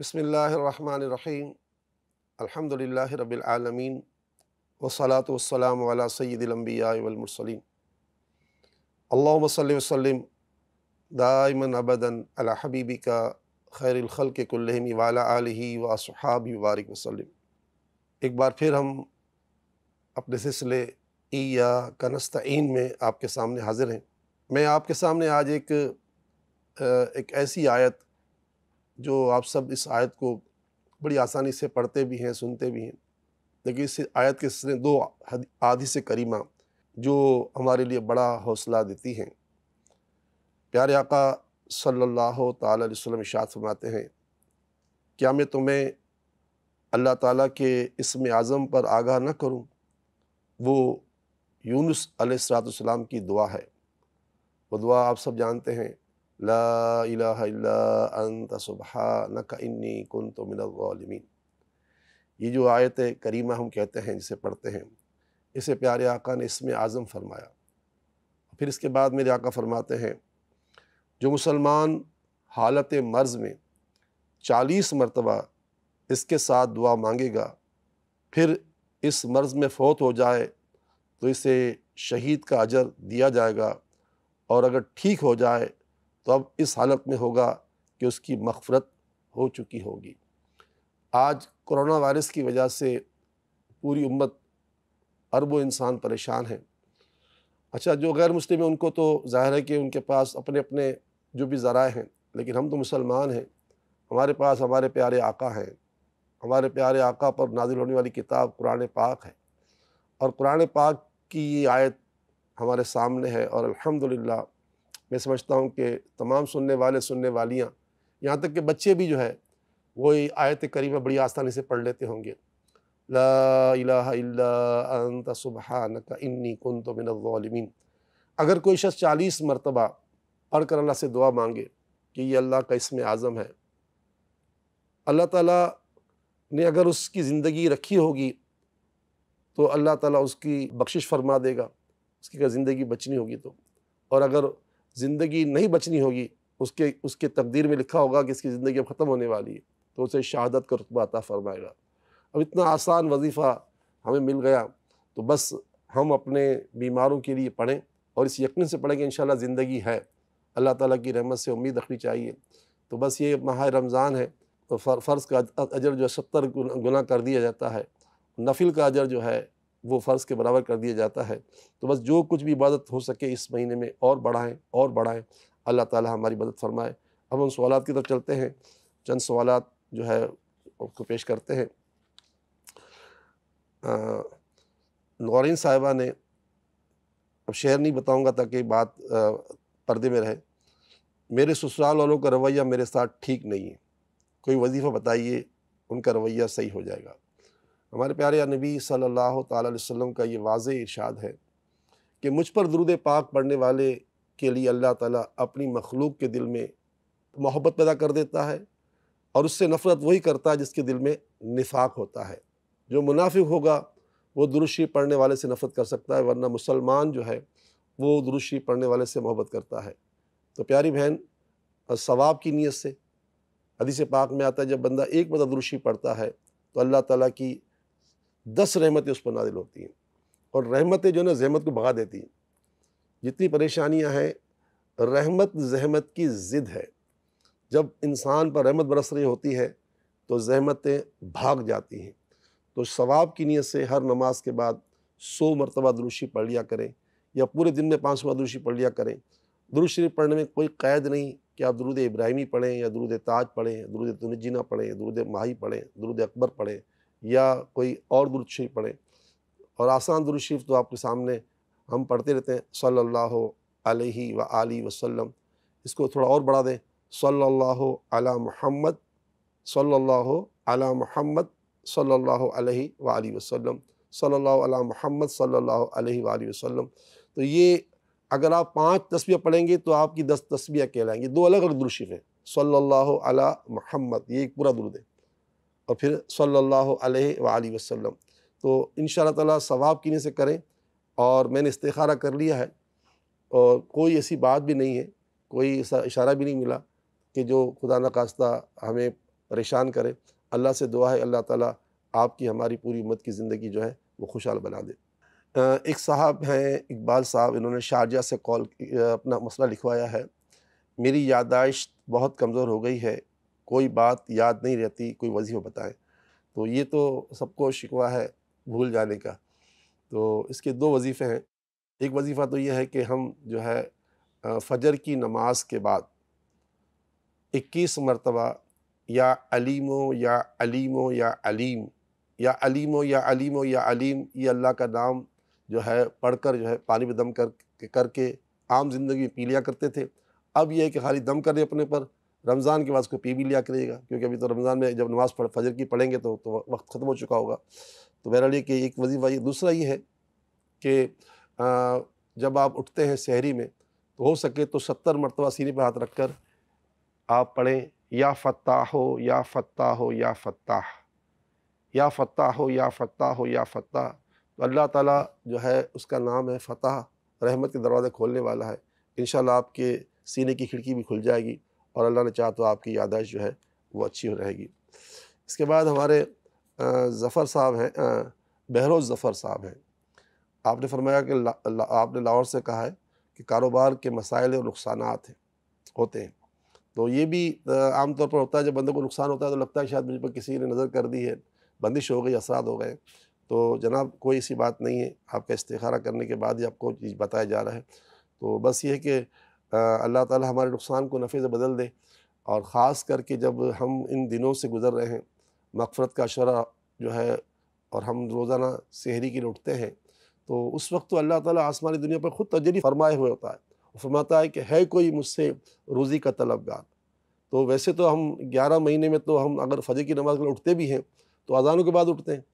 बसमीम अलहमदिल्ला रबालमीन वसलात वसलाम वाला सैदिलम्बियामरसलिन अल्लाम वसलम दायमन अबदन अला हबीबिका खैरखल के कुल्लहमी वाला आलही व सहाबी वारिक वसलम एक बार फिर हम अपने सिलसिले या कनस्तीन में आपके सामने हाजिर हैं मैं आपके सामने आज एक एक ऐसी आयत जो आप सब इस आयत को बड़ी आसानी से पढ़ते भी हैं सुनते भी हैं लेकिन इस आयत के सिलसिले दो आधी से करीमा जो हमारे लिए बड़ा हौसला देती हैं प्यारे आका सल्लल्लाहु अलैहि वसल्लम इशात फरमाते हैं क्या मैं तुम्हें अल्लाह ताला के इसम आज़म पर आगाह न करूं वो यूनुस अलैहिस्सलाम की दुआ है वो दुआ आप सब जानते हैं ला इलाहा इल्ला अंत सुबहानक इन्नी कुन तो मिनमीन ये जो आयत करीमा हम कहते हैं जिसे पढ़ते हैं इसे प्यारे आका ने इसमें आज़म फरमाया फिर इसके बाद मेरे आका फरमाते हैं जो मुसलमान हालत मर्ज़ में चालीस मरतबा इसके साथ दुआ मांगेगा फिर इस मर्ज़ में फौत हो जाए तो इसे शहीद का अजर दिया जाएगा और अगर ठीक हो जाए तो अब इस हालत में होगा कि उसकी मफ़रत हो चुकी होगी आज कोरोना वायरस की वजह से पूरी उम्मत अरबों इंसान परेशान हैं अच्छा जो गैर मुस्लिम हैं उनको तो ज़ाहिर है कि उनके पास अपने अपने जो भी ज़रा हैं लेकिन हम तो मुसलमान हैं हमारे पास हमारे प्यारे आका हैं हमारे प्यारे आका पर नाजिल होने वाली किताब कुरान पाक है और कुरान पाक की ये आयत हमारे सामने है और अलहमदिल्ला मैं समझता हूँ कि तमाम सुनने वाले सुनने वालियाँ यहाँ तक कि बच्चे भी जो है वो आयत करीमा बड़ी आसानी से पढ़ लेते होंगे ला सुबह इन्नी कन तो मिनमिन अगर कोई शख्स चालीस मरतबा पढ़ कर अल्लाह से दुआ मांगे कि ये अल्लाह का इसम आज़म है अल्लाह ताला ने अगर उसकी ज़िंदगी रखी होगी तो अल्लाह ताला उसकी बख्शिश फरमा देगा उसकी अगर ज़िंदगी बचनी होगी तो और अगर ज़िंदगी नहीं बचनी होगी उसके उसके तकदीर में लिखा होगा कि इसकी ज़िंदगी अब ख़त्म होने वाली है तो उसे शहादत का रुतबा अता फरमाएगा अब इतना आसान वजीफ़ा हमें मिल गया तो बस हम अपने बीमारों के लिए पढ़ें और इस यकीन से पढ़ें कि इन ज़िंदगी है अल्लाह ताला की रहमत से उम्मीद रखनी चाहिए तो बस ये माह रमज़ान है तो फ़र्ज़ का अजर जो है सत्तर गुना कर दिया जाता है नफिल का अजर जो है वो फ़र्ज़ के बराबर कर दिया जाता है तो बस जो कुछ भी इबादत हो सके इस महीने में और बढ़ाएँ और बढ़ाएँ अल्लाह ताला हमारी मदद फरमाए अब हम सवाल की तरफ चलते हैं चंद सवाल जो है उसको पेश करते हैं नौरीन साहिबा ने अब शहर नहीं बताऊंगा ताकि बात पर्दे में रहे मेरे ससुराल वालों का रवैया मेरे साथ ठीक नहीं है कोई वजीफ़ा बताइए उनका रवैया सही हो जाएगा हमारे प्यारे नबी सल्लल्लाहु अलैहि वसल्लम का ये वाज इरशाद है कि मुझ पर दरुद पाक पढ़ने वाले के लिए अल्लाह ताला अपनी मखलूक के दिल में मोहब्बत पैदा कर देता है और उससे नफ़रत वही करता है जिसके दिल में निफाक होता है जो मुनाफिक होगा वो दुरुशी पढ़ने वाले से नफ़रत कर सकता है वरना मुसलमान जो है वो दुरुशी पढ़ने वाले से मोहब्बत करता है तो प्यारी बहन सवाब की नीयत से हदीस पाक में आता है जब बंदा एक बंदा दुरुशी पढ़ता है तो अल्लाह ताला की दस रहमतें उस पर नादिल होती हैं और रहमतें जो है ना जहमत को भगा देती हैं जितनी परेशानियाँ हैं रहमत जहमत की ज़िद है जब इंसान पर रहमत बरस रही होती है तो जहमतें भाग जाती हैं तो सवाब की नीयत से हर नमाज के बाद सौ मरतबा दुरुशी पढ़ लिया करें या पूरे दिन में पाँच सौ दुरुशी पढ़ लिया करें दुरुशरीफ पढ़ने में कोई कैद नहीं कि आप दुरुद इब्राहिमी पढ़ें या दुरूद ताज पढ़ें दुरूद तुनजीना पढ़ें दुरूद माही पढ़ें दुरूद अकबर पढ़ें या कोई और दुरुद शरीफ पढ़ें और आसान दुरुद शरीफ तो आपके सामने हम पढ़ते रहते हैं सल्लल्लाहु अलैहि व आलि वसल्लम इसको थोड़ा और बढ़ा दें सल्लल्लाहु अला मोहम्मद सल्लल्लाहु अला मोहम्मद सल्लल्लाहु अलैहि व आलि वसल्लम सल्लल्लाहु अला मोहम्मद सल्लल्लाहु अलैहि व आलि वसल्लम तो ये अगर आप पांच तस्वीर पढ़ेंगे तो आपकी दस तस्वीर कहलाएंगी दो अलग अलग दुरुशीफ हैं सल्लल्लाहु अला ये एक पूरा दुरुद है और फिर सल्लल्लाहु अलैहि वसल्लम तो इन ताला सवाब किने से करें और मैंने इस्तारा कर लिया है और कोई ऐसी बात भी नहीं है कोई ऐसा इशारा भी नहीं मिला कि जो खुदा न खास्ता हमें परेशान करे अल्लाह से दुआ है अल्लाह ताला आपकी हमारी पूरी उम्मत की ज़िंदगी जो है वो खुशहाल बना दे एक साहब हैं इकबाल साहब इन्होंने शारजा से कॉल अपना मसला लिखवाया है मेरी यादाश्त बहुत कमज़ोर हो गई है कोई बात याद नहीं रहती कोई वजीफा बताएं तो ये तो सबको शिकवा है भूल जाने का तो इसके दो वजीफ़े हैं एक वजीफ़ा तो ये है कि हम जो है फ़जर की नमाज के बाद 21 मरतबा या अलीमो या अलीमो या अलीम या अलीमो या अलीमो या अलीम ये अल्लाह का नाम जो है पढ़कर जो है पानी में दम कर करके आम ज़िंदगी में पी लिया करते थे अब यह है कि खाली दम करें अपने पर रमज़ान के बाद उसको पी भी लिया करिएगा क्योंकि अभी तो रमज़ान में जब नमाज पढ़ फजर की पढ़ेंगे तो, तो वक्त ख़त्म हो चुका होगा तो बहरहाल ये कि एक वजीफ़ा ये दूसरा ये है कि जब आप उठते हैं शहरी में तो हो सके तो सत्तर मरतबा सीने पर हाथ रख कर आप पढ़ें या फत्ता हो या फत्ता हो या फत्ता या फत्ता हो या फत्ता हो या फत्ता तो अल्लाह ताला जो है उसका नाम है फ़तह रहमत के दरवाज़े खोलने वाला है इन आपके सीने की खिड़की भी खुल जाएगी और अल्लाह ने चाह तो आपकी यादाश्त जो है वो अच्छी रहेगी इसके बाद हमारे ज़फ़र साहब हैं बहरोज़ ज़फ़र साहब हैं आपने फरमाया कि ला, ला, आपने लाहौर से कहा है कि कारोबार के मसाइल और नुकसान हैं होते हैं तो ये भी आमतौर पर होता है जब बंदे को नुकसान होता है तो लगता है शायद मुझ पर किसी ने नज़र कर दी है बंदिश हो गई असरा हो गए तो जनाब कोई ऐसी बात नहीं है आपका इस्तारा करने के बाद ही आपको चीज़ बताया जा रहा है तो बस ये है कि अल्लाह ताला हमारे नुकसान को नफ़े से बदल दे और ख़ास करके जब हम इन दिनों से गुज़र रहे हैं मकफरत का शरा जो है और हम रोज़ाना शहरी के उठते हैं तो उस वक्त तो अल्लाह ताला आसमानी दुनिया पर ख़ुद तजरी फरमाए हुए होता है फरमाता है कि है कोई मुझसे रोज़ी का तलबगार तो वैसे तो हम ग्यारह महीने में तो हम अगर फजर की नमाज के उठते भी हैं तो अजानों के बाद उठते हैं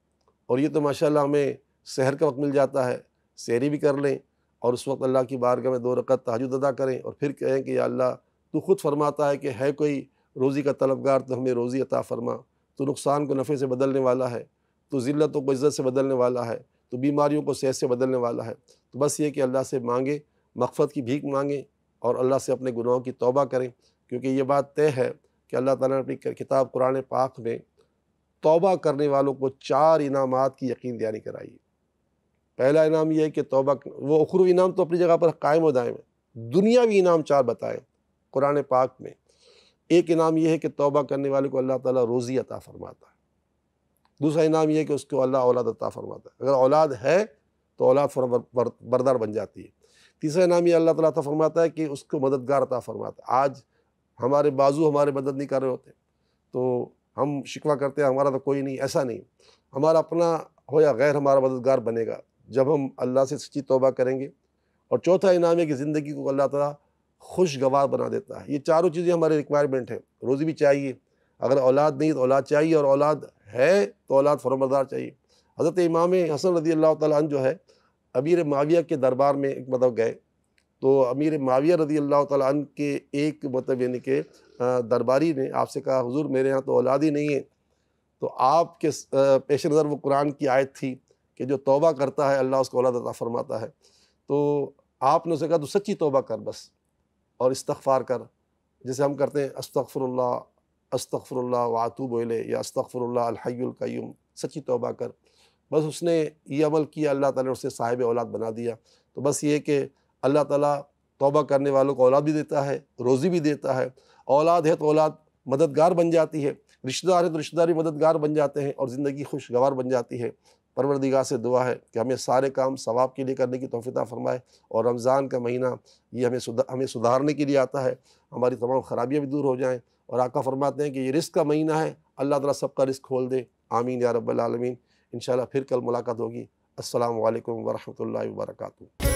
और ये तो माशाल्लाह हमें शहर का वक्त मिल जाता है शहरी भी कर लें और उस वक्त अल्लाह की बारगाह में दो रकत तहजद अदा करें और फिर कहें कि अल्लाह तो ख़ुद फरमाता है कि है कोई रोज़ी का तलबगार तो हमें रोज़ी अता फरमा तो नुकसान को नफ़े से बदलने वाला है तो ज़िल्तों को इज़्ज़त से बदलने वाला है तो बीमारियों को सेहत से बदलने वाला है तो बस ये कि अल्लाह से मांगे मकफ़त की भीख मांगें और अल्लाह से अपने गुनाहों की तौबा करें क्योंकि ये बात तय है कि अल्लाह ताला ने अपनी किताब कुरान पाक में तौबा करने वालों को चार इनामात की यकीन दयानी कराई पहला इनाम यह है कि तोबा वो अखरू इनाम तो अपनी जगह पर कायम व दायम है दुनियावी इनाम चार बताए कुरान पाक में एक इनाम यह है कि तोबा करने वाले को अल्लाह ताला रोज़ी अता फरमाता है दूसरा इनाम यह है कि उसको अल्लाह औलाद अता फरमाता है अगर औलाद है तो औलाद बर, बरदार बन जाती है तीसरा इनाम ये अल्लाह ताला अता फरमाता है कि उसको मददगार अता फरमाता है आज हमारे बाजू हमारे मदद नहीं कर रहे होते तो हम शिकवा करते हैं हमारा तो कोई नहीं ऐसा नहीं हमारा अपना हो या गैर हमारा मददगार बनेगा जब हम अल्लाह से सच्ची तोबा करेंगे और चौथा इनाम है कि ज़िंदगी को अल्लाह ताला खुशगवार बना देता है ये चारों चीज़ें हमारे रिक्वायरमेंट हैं रोज़ी भी चाहिए अगर औलाद नहीं तो औलाद चाहिए और औलाद है तो औलाद फरमदार चाहिए हज़रत इमाम हसन रदी अल्लाह तन जो है अमीर माविया के दरबार में एक मतलब गए तो अमीर माविया रदी अल्लाह तन के एक मतलब यानी कि दरबारी ने आपसे कहा हजूर मेरे यहाँ तो औलाद ही नहीं है तो आपके पेश नज़र वो कुरान की आयत थी कि जो तोबा करता है अल्लाह उसको औलाद अता फरमाता है तो आपने उसे कहा तो सच्ची तोबा कर बस और इस्तफ़ार कर जैसे हम करते हैं अस्तफ़रल्ला अस्तफ़रल्ला वातूब बोले या अस्तफ़रल्ला अलहैलकयूम सच्ची तोबा कर बस उसने ये अमल किया अल्लाह ताला उससे साहिब औलाद बना दिया तो बस ये कि अल्लाह ताला तोबा करने वालों को औलाद भी देता है रोज़ी भी देता है औलाद है तो औलाद मददगार बन जाती है रिश्तेदार है तो रिश्तेदार भी मददगार बन जाते हैं और ज़िंदगी खुशगवार बन जाती है परवरदिगा से दुआ है कि हमें सारे काम सवाब के लिए करने की तोफ़ीता फरमाए और रमज़ान का महीना ये हमें सुधा हमें सुधारने के लिए आता है हमारी तमाम खराबियाँ भी दूर हो जाएँ और आका फरमाते हैं कि ये रिस्क का महीना है अल्लाह तला सबका रिस्क खोल दे आमीन या रब्बल आलमीन इन फिर कल मुलाकात होगी असल वरहमल वर्का